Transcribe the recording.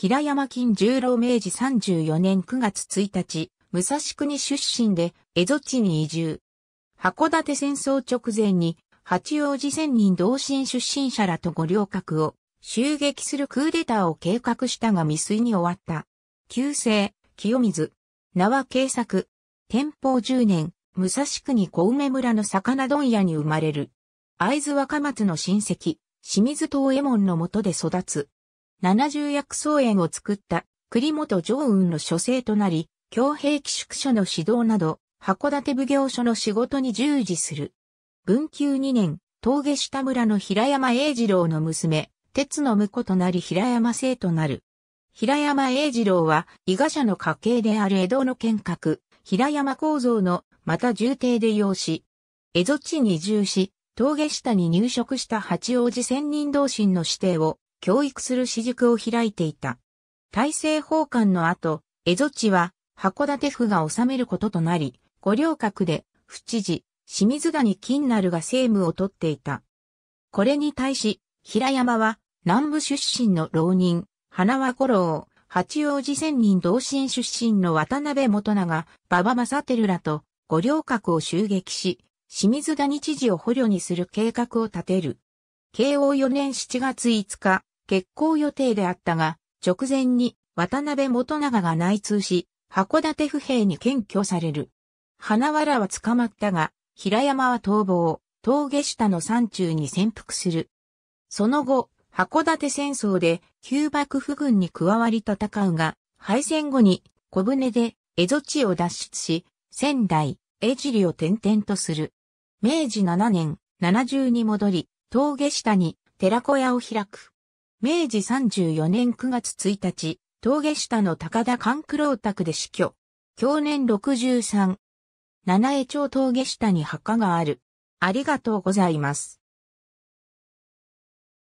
平山金十郎明治34年9月1日、武蔵国出身で、江戸地に移住。函館戦争直前に、八王子仙人同心出身者らと五稜郭を襲撃するクーデターを計画したが未遂に終わった。旧姓、清水、名は慶作、天保十年、武蔵国小梅村の魚問屋に生まれる。会津若松の親戚、清水東右衛門のもとで育つ。70薬草園を作った栗本常雲の書生となり、強兵寄宿所の指導など、函館奉行所の仕事に従事する。文久2年、峠下村の平山英二郎の娘、鉄の婿となり平山生となる。平山英二郎は、伊賀社の家系である江戸の剣閣、平山構造の、また重帝で養子。江戸地に移住し、峠下に入植した八王子仙人同心の指定を教育する私塾を開いていた。大政奉還の後、江戸地は函館府が治めることとなり、五稜郭で、府知事、清水谷金なるが政務を取っていた。これに対し、平山は、南部出身の浪人、花輪五郎、八王子仙人同心出身の渡辺元長、馬場正輝らと五稜郭を襲撃し、清水谷知事を捕虜にする計画を立てる。慶応4年7月5日、決行予定であったが、直前に渡辺元長が内通し、函館府兵に検挙される。花原は捕まったが、平山は逃亡、峠下の山中に潜伏する。その後、函館戦争で旧幕府軍に加わり戦うが、敗戦後に小舟で江戸地を脱出し、仙台、江尻を転々とする。明治7年、70に戻り、峠下に寺小屋を開く。明治34年9月1日、峠下の高田勘九郎宅で死去。去年63。七重町峠下に墓がある。ありがとうございます。